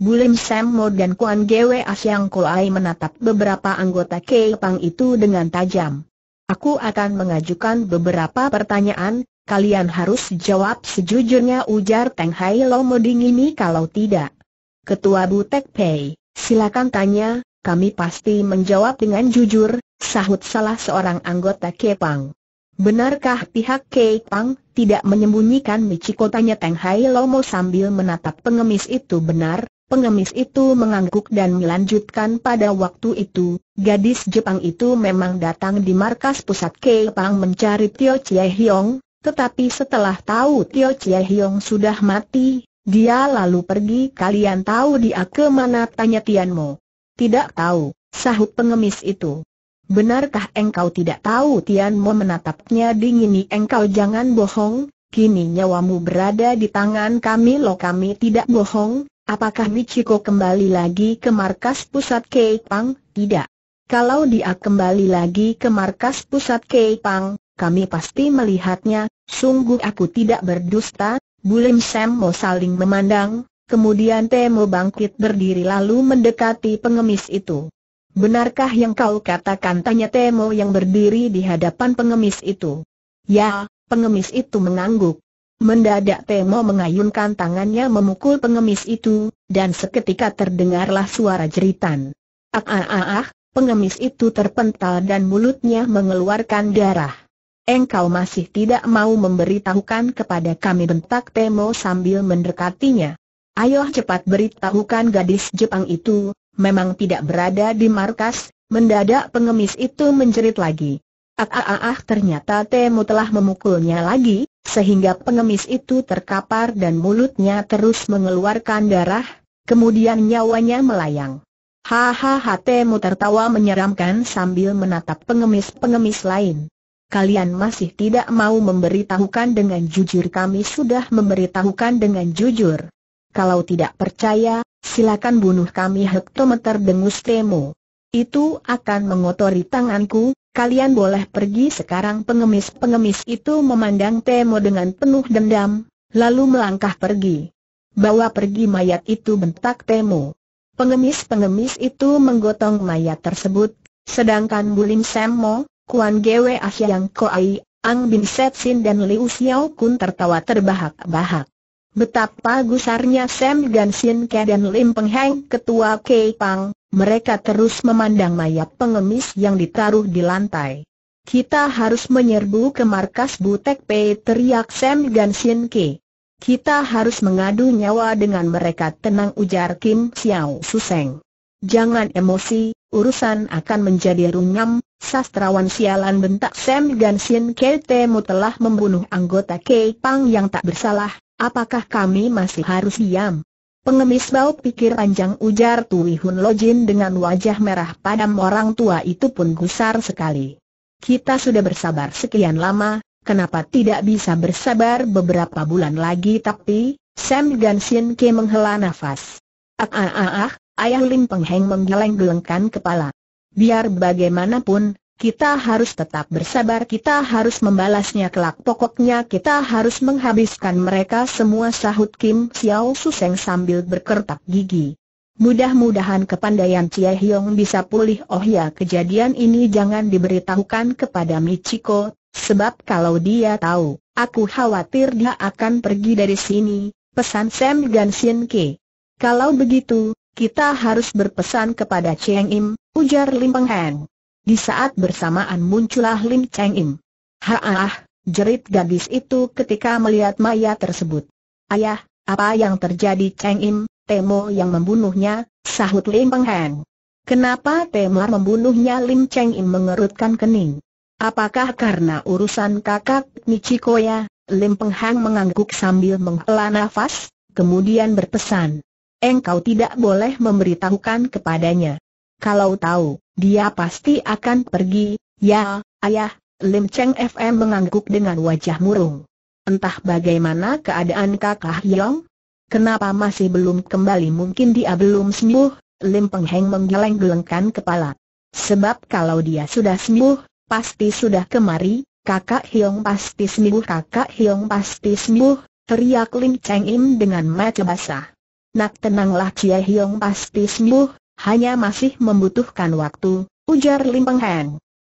Bulim Sam Mo dan Kuan Gwe Asyang Koai menatap beberapa anggota Kepang itu dengan tajam. Aku akan mengajukan beberapa pertanyaan, kalian harus jawab sejujurnya ujar Teng Hai Lo Moding ini kalau tidak. Ketua Butek Pei, silakan tanya, kami pasti menjawab dengan jujur, sahut salah seorang anggota Kepang. Benarkah pihak Kepang tidak menyembunyikan Michiko tanya Teng Hai Lomo sambil menatap pengemis itu benar, Pengemis itu mengangguk dan melanjutkan pada waktu itu, gadis Jepang itu memang datang di markas pusat Kepang mencari Tio Chie Hyong, tetapi setelah tahu Tio Chie Hyong sudah mati, dia lalu pergi kalian tahu dia ke mana tanya Tian Mo? Tidak tahu, sahut pengemis itu. Benarkah engkau tidak tahu Tian Mo menatapnya dingin. dingini engkau jangan bohong, kini nyawamu berada di tangan kami lo kami tidak bohong, Apakah Michiko kembali lagi ke markas pusat Keipang? Tidak. Kalau dia kembali lagi ke markas pusat Keipang, kami pasti melihatnya. Sungguh aku tidak berdusta. Bulim Semmo saling memandang, kemudian Temo bangkit berdiri lalu mendekati pengemis itu. Benarkah yang kau katakan? Tanya Temo yang berdiri di hadapan pengemis itu. Ya, pengemis itu mengangguk. Mendadak Temo mengayunkan tangannya memukul pengemis itu, dan seketika terdengarlah suara jeritan. Ah ah ah ah, pengemis itu terpental dan mulutnya mengeluarkan darah. Engkau masih tidak mau memberitahukan kepada kami bentak Temo sambil mendekatinya. Ayo cepat beritahukan gadis Jepang itu, memang tidak berada di markas, mendadak pengemis itu menjerit lagi. Ah, ah, ah, ah ternyata Temu telah memukulnya lagi, sehingga pengemis itu terkapar dan mulutnya terus mengeluarkan darah, kemudian nyawanya melayang. Hahaha Temu tertawa menyeramkan sambil menatap pengemis-pengemis lain. Kalian masih tidak mau memberitahukan dengan jujur kami sudah memberitahukan dengan jujur. Kalau tidak percaya, silakan bunuh kami hektometer dengus Temu. Itu akan mengotori tanganku, Kalian boleh pergi sekarang pengemis-pengemis itu memandang Temo dengan penuh dendam, lalu melangkah pergi. Bawa pergi mayat itu bentak Temo. Pengemis-pengemis itu menggotong mayat tersebut, sedangkan Bulim Semmo, Kuan Gwe Ahyang Koai, Ang Bin set sin dan Liu Xiao Kun tertawa terbahak-bahak. Betapa gusarnya Sam Gansin Ke dan Lim peng Heng ketua Kei Pang, mereka terus memandang mayat pengemis yang ditaruh di lantai. Kita harus menyerbu ke markas Butek P, teriak Sam Ganshin Ki. Kita harus mengadu nyawa dengan mereka tenang ujar Kim Xiao Suseng. Jangan emosi, urusan akan menjadi runyam, sastrawan sialan bentak Sam Ganshin Temu telah membunuh anggota Kei Pang yang tak bersalah, apakah kami masih harus diam? Pengemis bau pikir panjang ujar Tui Hun Lojin dengan wajah merah padam orang tua itu pun gusar sekali. Kita sudah bersabar sekian lama, kenapa tidak bisa bersabar beberapa bulan lagi tapi, Sam Gansin Ke menghela nafas. Ah ah ah ah, ayah Lim Pengheng menggeleng-gelengkan kepala. Biar bagaimanapun, kita harus tetap bersabar, kita harus membalasnya kelak. Pokoknya kita harus menghabiskan mereka semua sahut Kim Xiao Suseng sambil berkertak gigi. Mudah-mudahan kepandaian Cie Hyong bisa pulih. Oh ya, kejadian ini jangan diberitahukan kepada Michiko, sebab kalau dia tahu, aku khawatir dia akan pergi dari sini. Pesan Sam Ganshin Ke. Kalau begitu, kita harus berpesan kepada Cheng Im, ujar Lim Peng Heng. Di saat bersamaan muncullah Lim Cheng Im. Haah, jerit gadis itu ketika melihat mayat tersebut. Ayah, apa yang terjadi Cheng Im, Temo yang membunuhnya, sahut Lim Peng Heng. Kenapa Temo membunuhnya Lim Cheng Im mengerutkan kening? Apakah karena urusan kakak Michiko ya? Lim Peng Heng mengangguk sambil menghela nafas, kemudian berpesan. Engkau tidak boleh memberitahukan kepadanya. Kalau tahu, dia pasti akan pergi. Ya, ayah, Lim Cheng FM mengangguk dengan wajah murung. Entah bagaimana keadaan kakak Yong? Kenapa masih belum kembali mungkin dia belum sembuh? Lim Peng Heng menggeleng-gelengkan kepala. Sebab kalau dia sudah sembuh, pasti sudah kemari, kakak Hyong pasti sembuh kakak Hyong pasti sembuh, teriak Lim Cheng Im dengan mata basah. Nak tenanglah Cie Hyong pasti sembuh, hanya masih membutuhkan waktu, ujar Lim Peng Heng.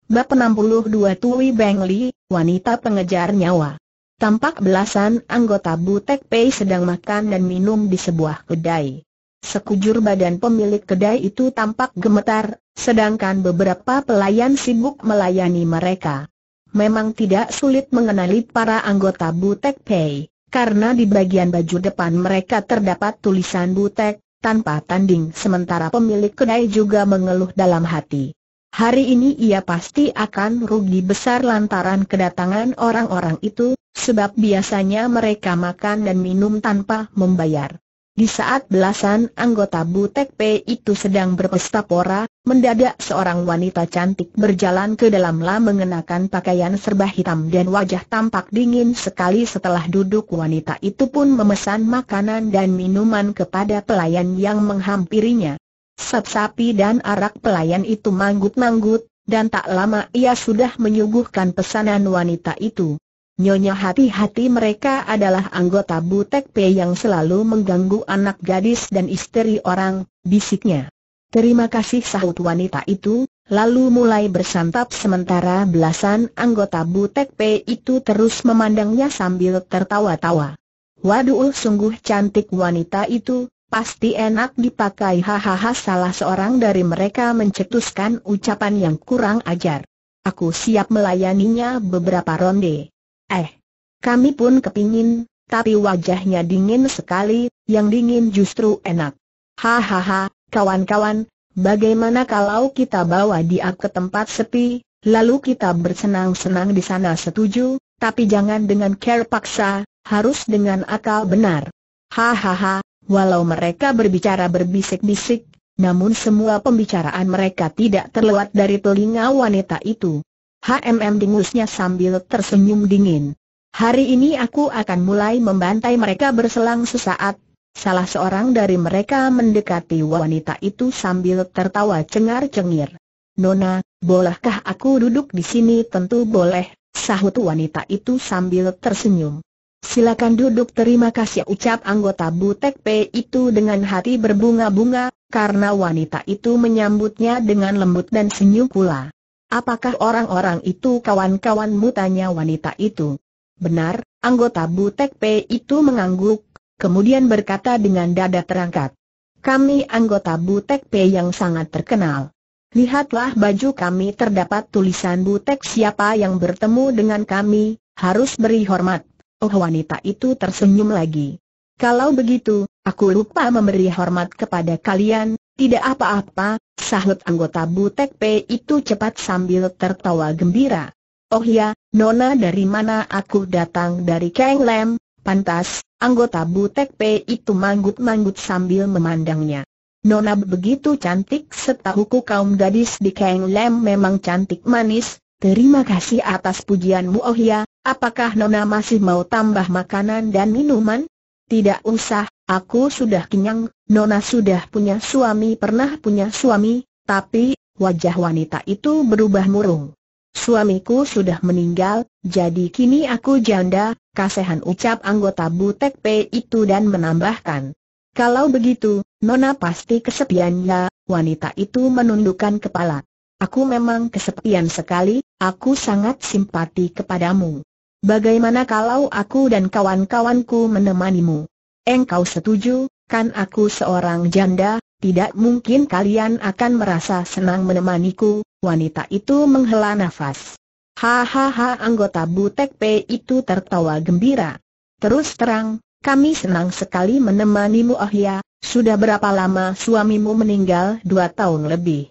Bab 62 Tui Beng Li, wanita pengejar nyawa. Tampak belasan anggota Butek Pei sedang makan dan minum di sebuah kedai. Sekujur badan pemilik kedai itu tampak gemetar, sedangkan beberapa pelayan sibuk melayani mereka. Memang tidak sulit mengenali para anggota Butek Pei, karena di bagian baju depan mereka terdapat tulisan Butek, tanpa tanding sementara pemilik kedai juga mengeluh dalam hati. Hari ini ia pasti akan rugi besar lantaran kedatangan orang-orang itu, sebab biasanya mereka makan dan minum tanpa membayar. Di saat belasan anggota Butek P itu sedang berpesta pora, mendadak seorang wanita cantik berjalan ke dalam la mengenakan pakaian serba hitam dan wajah tampak dingin sekali setelah duduk wanita itu pun memesan makanan dan minuman kepada pelayan yang menghampirinya. Sap sapi dan arak pelayan itu manggut-manggut, dan tak lama ia sudah menyuguhkan pesanan wanita itu. Nyonya hati-hati mereka adalah anggota Butek P yang selalu mengganggu anak gadis dan istri orang, bisiknya. Terima kasih sahut wanita itu, lalu mulai bersantap sementara belasan anggota Butek P itu terus memandangnya sambil tertawa-tawa. Waduh sungguh cantik wanita itu, pasti enak dipakai hahaha salah seorang dari mereka mencetuskan ucapan yang kurang ajar. Aku siap melayaninya beberapa ronde. Eh, kami pun kepingin, tapi wajahnya dingin sekali, yang dingin justru enak. Hahaha, kawan-kawan, bagaimana kalau kita bawa dia ke tempat sepi, lalu kita bersenang-senang di sana setuju, tapi jangan dengan care paksa, harus dengan akal benar. Hahaha, walau mereka berbicara berbisik-bisik, namun semua pembicaraan mereka tidak terlewat dari telinga wanita itu. HMM dengusnya sambil tersenyum dingin. Hari ini aku akan mulai membantai mereka berselang sesaat. Salah seorang dari mereka mendekati wanita itu sambil tertawa cengar-cengir. Nona, bolehkah aku duduk di sini? Tentu boleh, sahut wanita itu sambil tersenyum. Silakan duduk terima kasih ucap anggota Butek P itu dengan hati berbunga-bunga, karena wanita itu menyambutnya dengan lembut dan senyum pula. Apakah orang-orang itu kawan-kawanmu tanya wanita itu? Benar, anggota Butek P itu mengangguk, kemudian berkata dengan dada terangkat. Kami anggota Butek P yang sangat terkenal. Lihatlah baju kami terdapat tulisan Butek siapa yang bertemu dengan kami, harus beri hormat. Oh wanita itu tersenyum lagi. Kalau begitu, aku lupa memberi hormat kepada kalian, tidak apa-apa, sahut anggota Butek P itu cepat sambil tertawa gembira. Oh ya, Nona dari mana aku datang dari Kang Lam, pantas, anggota Butek P itu manggut-manggut sambil memandangnya. Nona begitu cantik setahuku kaum gadis di Kang Lam memang cantik manis, terima kasih atas pujianmu oh ya, apakah Nona masih mau tambah makanan dan minuman? Tidak usah, aku sudah kenyang, Nona sudah punya suami pernah punya suami, tapi, wajah wanita itu berubah murung. Suamiku sudah meninggal, jadi kini aku janda, kasehan ucap anggota Butek P itu dan menambahkan. Kalau begitu, Nona pasti kesepian ya. wanita itu menundukkan kepala. Aku memang kesepian sekali, aku sangat simpati kepadamu. Bagaimana kalau aku dan kawan-kawanku menemanimu? Engkau setuju? Kan aku seorang janda, tidak mungkin kalian akan merasa senang menemaniku, wanita itu menghela nafas. Hahaha anggota Butek P itu tertawa gembira. Terus terang, kami senang sekali menemanimu oh ya, sudah berapa lama suamimu meninggal dua tahun lebih.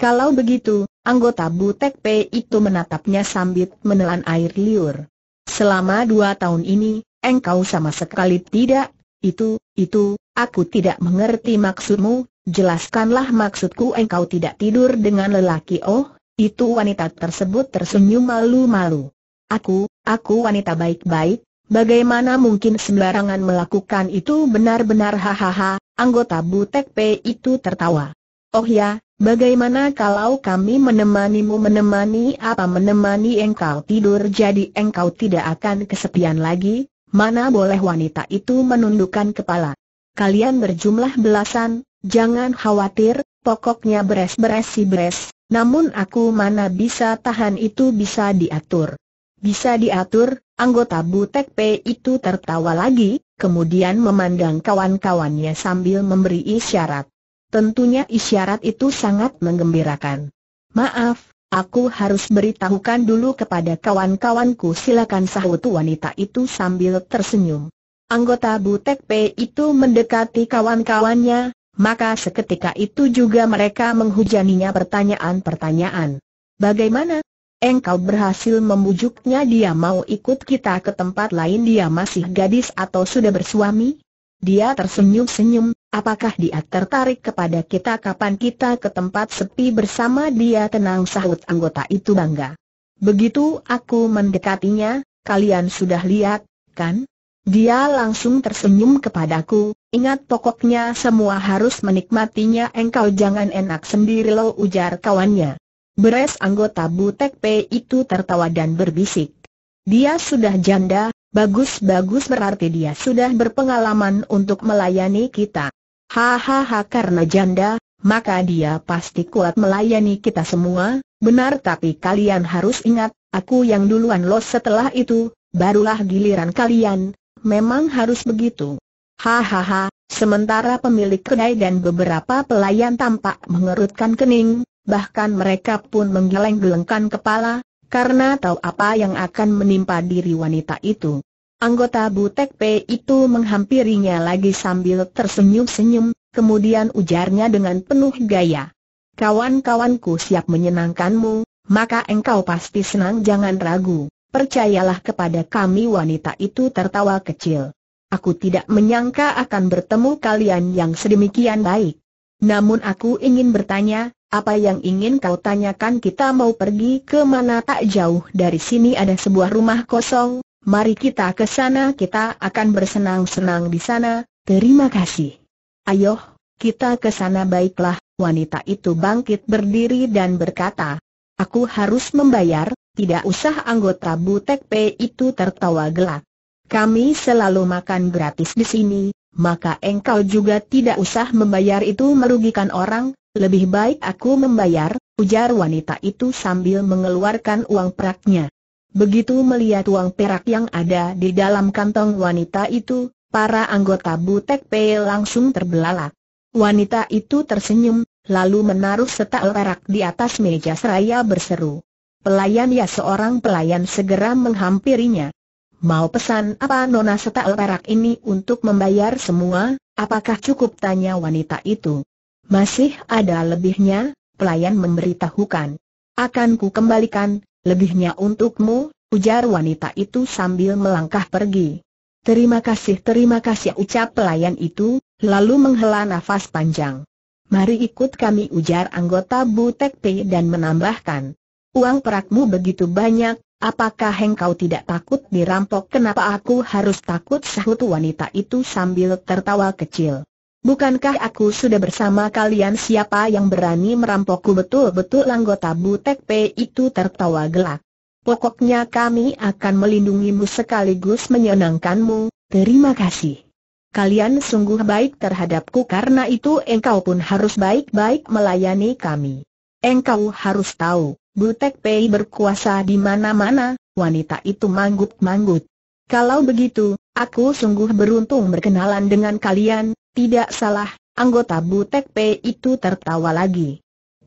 Kalau begitu, anggota Butek P itu menatapnya sambil menelan air liur. Selama dua tahun ini, engkau sama sekali tidak, itu, itu, Aku tidak mengerti maksudmu, jelaskanlah maksudku engkau tidak tidur dengan lelaki oh, itu wanita tersebut tersenyum malu-malu. Aku, aku wanita baik-baik, bagaimana mungkin sembarangan melakukan itu benar-benar hahaha, anggota Butek P itu tertawa. Oh ya, bagaimana kalau kami menemanimu menemani apa menemani engkau tidur jadi engkau tidak akan kesepian lagi, mana boleh wanita itu menundukkan kepala kalian berjumlah belasan, jangan khawatir, pokoknya beres-beres si beres, namun aku mana bisa tahan itu bisa diatur. Bisa diatur, anggota Butek P itu tertawa lagi, kemudian memandang kawan-kawannya sambil memberi isyarat. Tentunya isyarat itu sangat menggembirakan. Maaf, aku harus beritahukan dulu kepada kawan-kawanku silakan sahut wanita itu sambil tersenyum. Anggota Butek P itu mendekati kawan-kawannya, maka seketika itu juga mereka menghujaninya pertanyaan-pertanyaan. Bagaimana? Engkau berhasil membujuknya dia mau ikut kita ke tempat lain dia masih gadis atau sudah bersuami? Dia tersenyum-senyum, apakah dia tertarik kepada kita kapan kita ke tempat sepi bersama dia tenang sahut anggota itu bangga. Begitu aku mendekatinya, kalian sudah lihat, kan? Dia langsung tersenyum kepadaku, ingat pokoknya semua harus menikmatinya engkau jangan enak sendiri lo ujar kawannya. Beres anggota Butek P itu tertawa dan berbisik. Dia sudah janda, bagus-bagus berarti dia sudah berpengalaman untuk melayani kita. Hahaha karena janda, maka dia pasti kuat melayani kita semua, benar tapi kalian harus ingat, aku yang duluan loh. setelah itu, barulah giliran kalian, Memang harus begitu. Hahaha, sementara pemilik kedai dan beberapa pelayan tampak mengerutkan kening, bahkan mereka pun menggeleng-gelengkan kepala, karena tahu apa yang akan menimpa diri wanita itu. Anggota Butek P itu menghampirinya lagi sambil tersenyum-senyum, kemudian ujarnya dengan penuh gaya. Kawan-kawanku siap menyenangkanmu, maka engkau pasti senang jangan ragu. Percayalah kepada kami wanita itu tertawa kecil. Aku tidak menyangka akan bertemu kalian yang sedemikian baik. Namun aku ingin bertanya, apa yang ingin kau tanyakan kita mau pergi ke mana tak jauh dari sini ada sebuah rumah kosong, mari kita ke sana kita akan bersenang-senang di sana, terima kasih. Ayo, kita ke sana baiklah, wanita itu bangkit berdiri dan berkata, aku harus membayar, tidak usah anggota Butek P itu tertawa gelak. Kami selalu makan gratis di sini, maka engkau juga tidak usah membayar itu merugikan orang, lebih baik aku membayar, ujar wanita itu sambil mengeluarkan uang peraknya. Begitu melihat uang perak yang ada di dalam kantong wanita itu, para anggota Butek P langsung terbelalak. Wanita itu tersenyum, lalu menaruh setak perak di atas meja seraya berseru. Pelayan ya seorang pelayan segera menghampirinya. Mau pesan apa nona setael perak ini untuk membayar semua, apakah cukup tanya wanita itu. Masih ada lebihnya, pelayan memberitahukan. Akan ku kembalikan, lebihnya untukmu, ujar wanita itu sambil melangkah pergi. Terima kasih terima kasih ucap pelayan itu, lalu menghela nafas panjang. Mari ikut kami ujar anggota Butek P dan menambahkan. Uang perakmu begitu banyak, apakah engkau tidak takut dirampok? Kenapa aku harus takut? Sahut wanita itu sambil tertawa kecil. Bukankah aku sudah bersama kalian siapa yang berani merampokku betul-betul anggota Butek P itu tertawa gelak. Pokoknya kami akan melindungimu sekaligus menyenangkanmu, terima kasih. Kalian sungguh baik terhadapku karena itu engkau pun harus baik-baik melayani kami. Engkau harus tahu, Butek Pei berkuasa di mana-mana, wanita itu manggut-manggut. Kalau begitu, aku sungguh beruntung berkenalan dengan kalian, tidak salah, anggota Butek Pei itu tertawa lagi.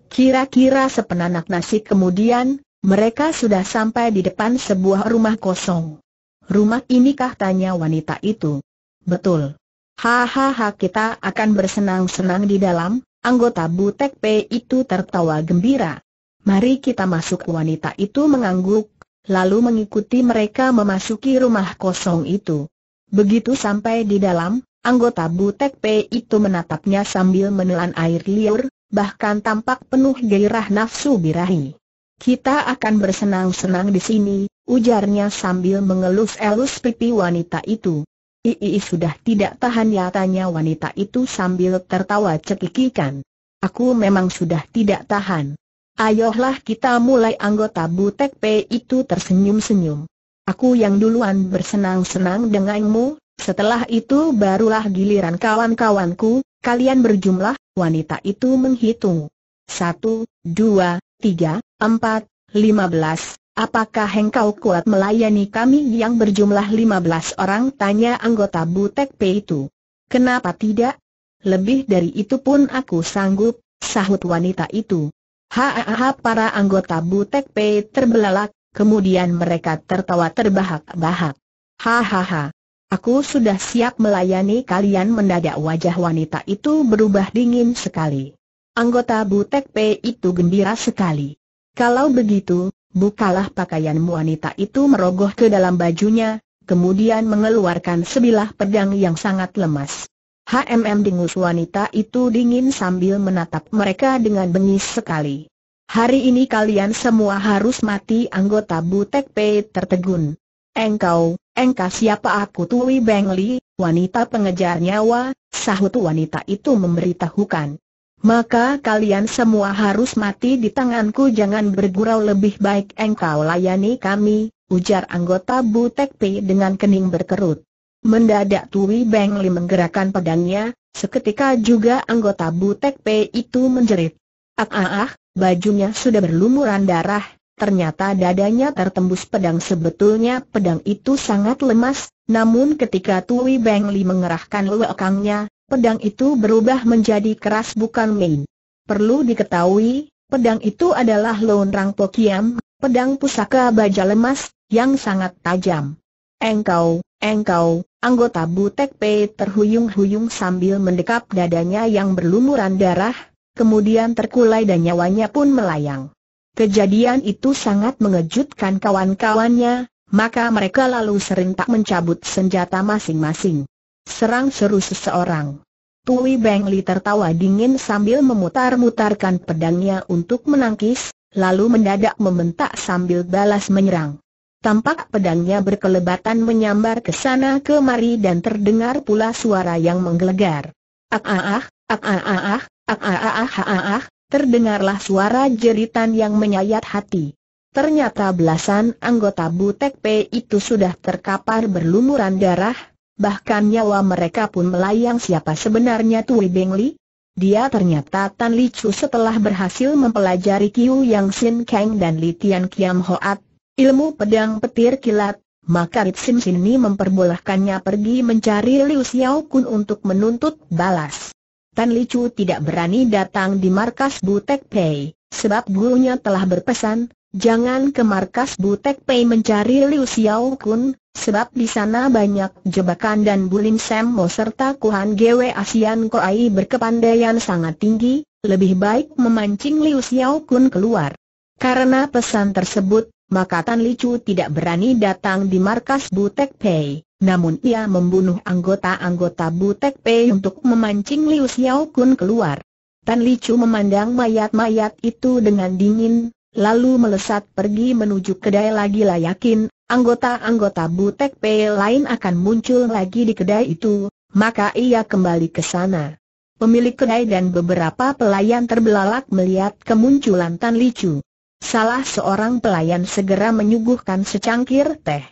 Kira-kira sepenanak nasi kemudian, mereka sudah sampai di depan sebuah rumah kosong. Rumah inikah tanya wanita itu? Betul. Hahaha kita akan bersenang-senang di dalam, anggota Butek Pei itu tertawa gembira. Mari kita masuk wanita itu mengangguk, lalu mengikuti mereka memasuki rumah kosong itu. Begitu sampai di dalam, anggota Butek P itu menatapnya sambil menelan air liur, bahkan tampak penuh gairah nafsu birahi. Kita akan bersenang-senang di sini, ujarnya sambil mengelus-elus pipi wanita itu. Ii sudah tidak tahan ya tanya wanita itu sambil tertawa cekikikan. Aku memang sudah tidak tahan. Ayolah kita mulai anggota Butek P itu tersenyum-senyum. Aku yang duluan bersenang-senang denganmu, setelah itu barulah giliran kawan-kawanku, kalian berjumlah, wanita itu menghitung. Satu, dua, tiga, empat, lima belas. Apakah engkau kuat melayani kami yang berjumlah lima belas orang? Tanya anggota Butek P itu. Kenapa tidak? Lebih dari itu pun aku sanggup, sahut wanita itu. Hahaha para anggota Butek P terbelalak, kemudian mereka tertawa terbahak-bahak. Hahaha. Aku sudah siap melayani kalian mendadak wajah wanita itu berubah dingin sekali. Anggota Butek P itu gembira sekali. Kalau begitu, bukalah pakaianmu wanita itu merogoh ke dalam bajunya, kemudian mengeluarkan sebilah pedang yang sangat lemas. HMM dingus wanita itu dingin sambil menatap mereka dengan bengis sekali. Hari ini kalian semua harus mati anggota Butek P tertegun. Engkau, engkau siapa aku Tui Beng Li, wanita pengejar nyawa, sahut wanita itu memberitahukan. Maka kalian semua harus mati di tanganku jangan bergurau lebih baik engkau layani kami, ujar anggota Butek P dengan kening berkerut. Mendadak Tui Beng Li menggerakkan pedangnya, seketika juga anggota Butek P itu menjerit. Ah ah ah, bajunya sudah berlumuran darah, ternyata dadanya tertembus pedang sebetulnya pedang itu sangat lemas, namun ketika Tui Beng Li mengerahkan luekangnya, pedang itu berubah menjadi keras bukan main. Perlu diketahui, pedang itu adalah Lonrang Pokiam, pedang pusaka baja lemas, yang sangat tajam. Engkau, engkau, Anggota Butek P terhuyung-huyung sambil mendekap dadanya yang berlumuran darah, kemudian terkulai dan nyawanya pun melayang. Kejadian itu sangat mengejutkan kawan-kawannya, maka mereka lalu serentak mencabut senjata masing-masing. Serang seru seseorang. Tui Bengli tertawa dingin sambil memutar-mutarkan pedangnya untuk menangkis, lalu mendadak membentak sambil balas menyerang. Tampak pedangnya berkelebatan menyambar ke sana kemari dan terdengar pula suara yang menggelegar. Ak ah ah, ak ah ah ah, ak ah ah ah ah ah, terdengarlah suara jeritan yang menyayat hati. Ternyata belasan anggota Butek P itu sudah terkapar berlumuran darah, bahkan nyawa mereka pun melayang siapa sebenarnya Tui Beng Li? Dia ternyata Tan Li Chu setelah berhasil mempelajari Kiu Yang Sin Kang dan Li Tian Kiam Hoat, ilmu pedang petir kilat, maka Sim Sini memperbolehkannya pergi mencari Liu Xiao Kun untuk menuntut balas. Tan Li Chu tidak berani datang di markas Butek Pei, sebab gurunya telah berpesan, jangan ke markas Butek Pei mencari Liu Xiao Kun, sebab di sana banyak jebakan dan Bulim Semmo serta Kuhan Gwe Asian Koai berkepandaian sangat tinggi, lebih baik memancing Liu Xiao Kun keluar. Karena pesan tersebut, maka Tan Chu tidak berani datang di markas Butek Pei. Namun ia membunuh anggota-anggota Butek Pei untuk memancing Liu Xiao Kun keluar. Tan Li Chu memandang mayat-mayat itu dengan dingin, lalu melesat pergi menuju kedai lagi lah yakin, anggota-anggota Butek Pei lain akan muncul lagi di kedai itu, maka ia kembali ke sana. Pemilik kedai dan beberapa pelayan terbelalak melihat kemunculan Tan Li Chu. Salah seorang pelayan segera menyuguhkan secangkir teh.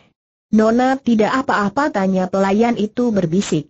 Nona tidak apa-apa tanya pelayan itu berbisik.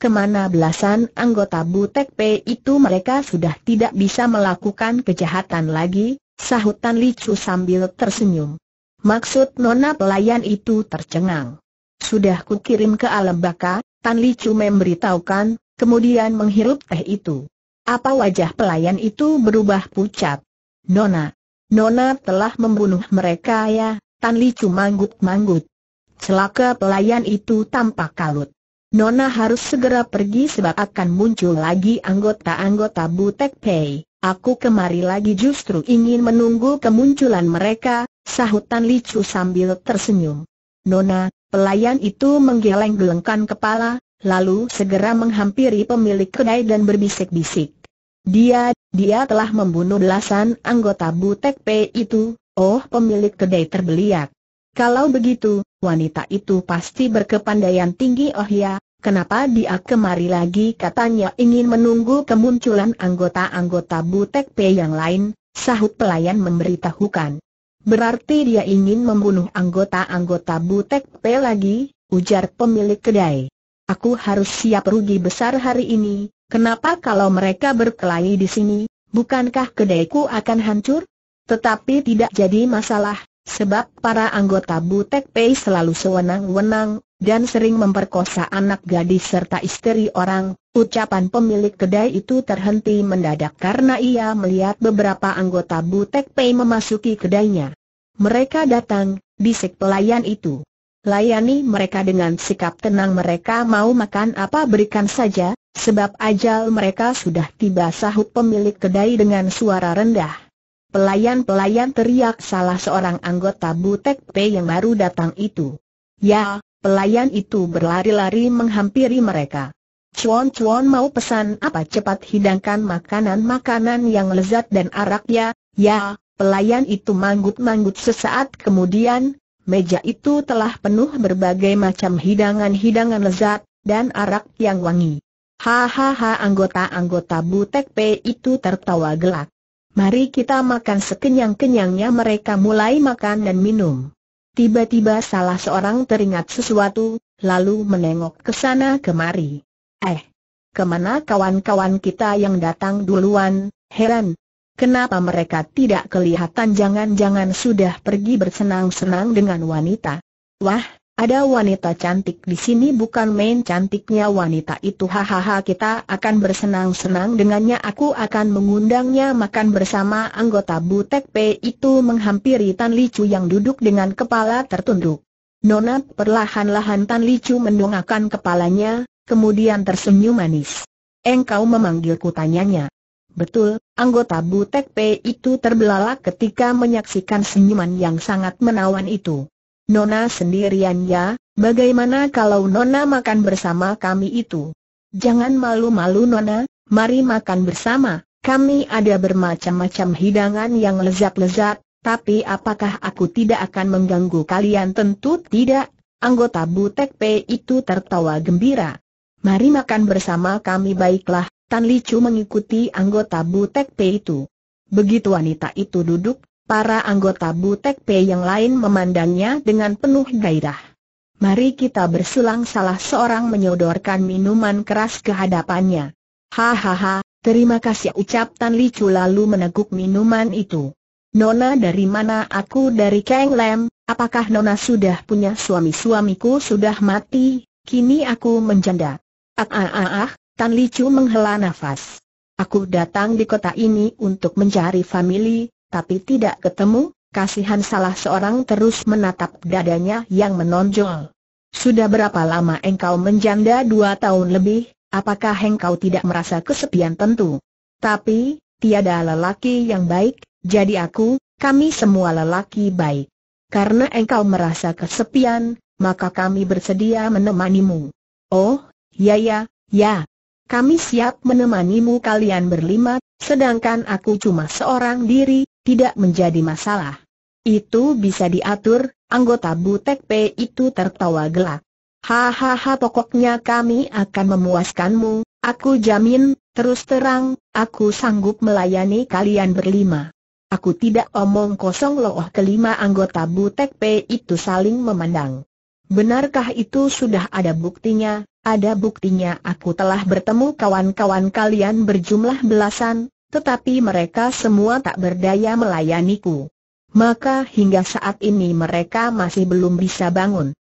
Kemana belasan anggota Butek P itu mereka sudah tidak bisa melakukan kejahatan lagi, sahutan Licu sambil tersenyum. Maksud Nona pelayan itu tercengang. Sudah kukirim ke alam baka, Tan Licu memberitahukan, kemudian menghirup teh itu. Apa wajah pelayan itu berubah pucat? Nona, Nona telah membunuh mereka ya, Tan Li Chu manggut-manggut. Celaka pelayan itu tampak kalut. Nona harus segera pergi sebab akan muncul lagi anggota-anggota Butek Pei. Aku kemari lagi justru ingin menunggu kemunculan mereka, sahut Tan Li Chu sambil tersenyum. Nona, pelayan itu menggeleng-gelengkan kepala, lalu segera menghampiri pemilik kedai dan berbisik-bisik. Dia dia telah membunuh belasan anggota Butek P itu, oh pemilik kedai terbeliak. Kalau begitu, wanita itu pasti berkepandaian tinggi oh ya, kenapa dia kemari lagi katanya ingin menunggu kemunculan anggota-anggota Butek P yang lain, sahut pelayan memberitahukan. Berarti dia ingin membunuh anggota-anggota Butek P lagi, ujar pemilik kedai. Aku harus siap rugi besar hari ini, Kenapa kalau mereka berkelahi di sini, bukankah kedaiku akan hancur? Tetapi tidak jadi masalah, sebab para anggota Butek Pei selalu sewenang-wenang, dan sering memperkosa anak gadis serta istri orang, ucapan pemilik kedai itu terhenti mendadak karena ia melihat beberapa anggota Butek Pei memasuki kedainya. Mereka datang, bisik pelayan itu. Layani mereka dengan sikap tenang mereka mau makan apa berikan saja, Sebab ajal mereka sudah tiba sahut pemilik kedai dengan suara rendah. Pelayan-pelayan teriak salah seorang anggota Butek P yang baru datang itu. Ya, pelayan itu berlari-lari menghampiri mereka. Cuan-cuan mau pesan apa cepat hidangkan makanan-makanan yang lezat dan arak ya, ya, pelayan itu manggut-manggut sesaat kemudian, meja itu telah penuh berbagai macam hidangan-hidangan lezat, dan arak yang wangi. Hahaha anggota-anggota Butek P itu tertawa gelak. Mari kita makan sekenyang-kenyangnya mereka mulai makan dan minum. Tiba-tiba salah seorang teringat sesuatu, lalu menengok ke sana kemari. Eh, kemana kawan-kawan kita yang datang duluan, heran. Kenapa mereka tidak kelihatan jangan-jangan sudah pergi bersenang-senang dengan wanita? Wah, ada wanita cantik di sini bukan main cantiknya wanita itu hahaha kita akan bersenang-senang dengannya aku akan mengundangnya makan bersama anggota Butek P itu menghampiri Tan Licu yang duduk dengan kepala tertunduk. Nona perlahan-lahan Tan Licu mendongakkan kepalanya, kemudian tersenyum manis. Engkau memanggilku tanyanya. Betul, anggota Butek P itu terbelalak ketika menyaksikan senyuman yang sangat menawan itu. Nona sendirian ya, bagaimana kalau Nona makan bersama kami itu? Jangan malu-malu Nona, mari makan bersama, kami ada bermacam-macam hidangan yang lezat-lezat, tapi apakah aku tidak akan mengganggu kalian? Tentu tidak, anggota Butek P itu tertawa gembira. Mari makan bersama kami baiklah, Tan Licu mengikuti anggota Butek P itu. Begitu wanita itu duduk, Para anggota Butek P yang lain memandangnya dengan penuh gairah. Mari kita bersulang salah seorang menyodorkan minuman keras ke hadapannya. Hahaha, terima kasih ucap Tan Licu lalu meneguk minuman itu. Nona dari mana aku dari Kang Lam, apakah Nona sudah punya suami suamiku sudah mati, kini aku menjanda. Ah ah ah ah, Tan Licu menghela nafas. Aku datang di kota ini untuk mencari famili, tapi tidak ketemu, kasihan salah seorang terus menatap dadanya yang menonjol. Sudah berapa lama engkau menjanda dua tahun lebih, apakah engkau tidak merasa kesepian tentu? Tapi, tiada lelaki yang baik, jadi aku, kami semua lelaki baik. Karena engkau merasa kesepian, maka kami bersedia menemanimu. Oh, ya ya, ya. Kami siap menemanimu kalian berlima, sedangkan aku cuma seorang diri, tidak menjadi masalah. Itu bisa diatur, anggota Butek P itu tertawa gelak. Hahaha pokoknya kami akan memuaskanmu, aku jamin, terus terang, aku sanggup melayani kalian berlima. Aku tidak omong kosong loh kelima anggota Butek P itu saling memandang. Benarkah itu sudah ada buktinya? Ada buktinya aku telah bertemu kawan-kawan kalian berjumlah belasan, tetapi mereka semua tak berdaya melayaniku. Maka hingga saat ini mereka masih belum bisa bangun.